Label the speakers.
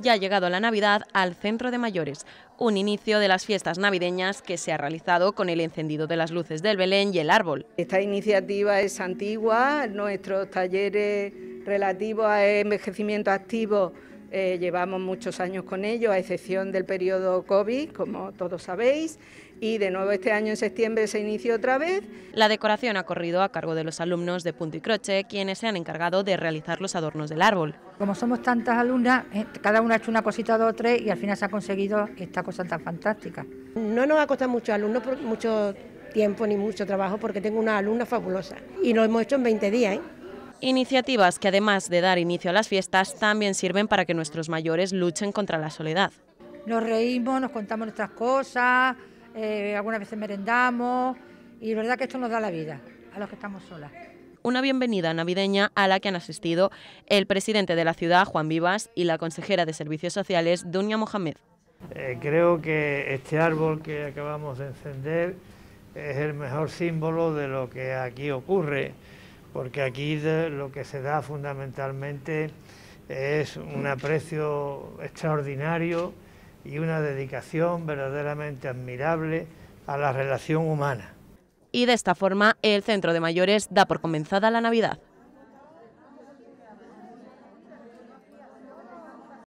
Speaker 1: ya ha llegado la Navidad al Centro de Mayores, un inicio de las fiestas navideñas que se ha realizado con el encendido de las luces del Belén y el árbol. Esta iniciativa
Speaker 2: es antigua, nuestros talleres relativos a envejecimiento activo eh, llevamos muchos años con ello, a excepción del periodo COVID, como todos sabéis, y de nuevo este año en septiembre se inició otra vez.
Speaker 1: La decoración ha corrido a cargo de los alumnos de Punto y Croche, quienes se han encargado de realizar los adornos del árbol.
Speaker 3: Como somos tantas alumnas, eh, cada una ha hecho una cosita, dos o tres, y al final se ha conseguido esta cosa tan fantástica.
Speaker 2: No nos ha costado mucho alumnos, mucho tiempo ni mucho trabajo, porque tengo una alumna fabulosa,
Speaker 3: y lo hemos hecho en 20 días. ¿eh?
Speaker 1: Iniciativas que además de dar inicio a las fiestas, también sirven para que nuestros mayores luchen contra la soledad.
Speaker 3: Nos reímos, nos contamos nuestras cosas, eh, algunas veces merendamos y es verdad que esto nos da la vida a los que estamos solas
Speaker 1: una bienvenida navideña a la que han asistido el presidente de la ciudad, Juan Vivas, y la consejera de Servicios Sociales, Dunia Mohamed.
Speaker 4: Eh, creo que este árbol que acabamos de encender es el mejor símbolo de lo que aquí ocurre porque aquí lo que se da fundamentalmente es un aprecio extraordinario y una dedicación verdaderamente admirable a la relación humana.
Speaker 1: Y de esta forma, el Centro de Mayores da por comenzada la Navidad.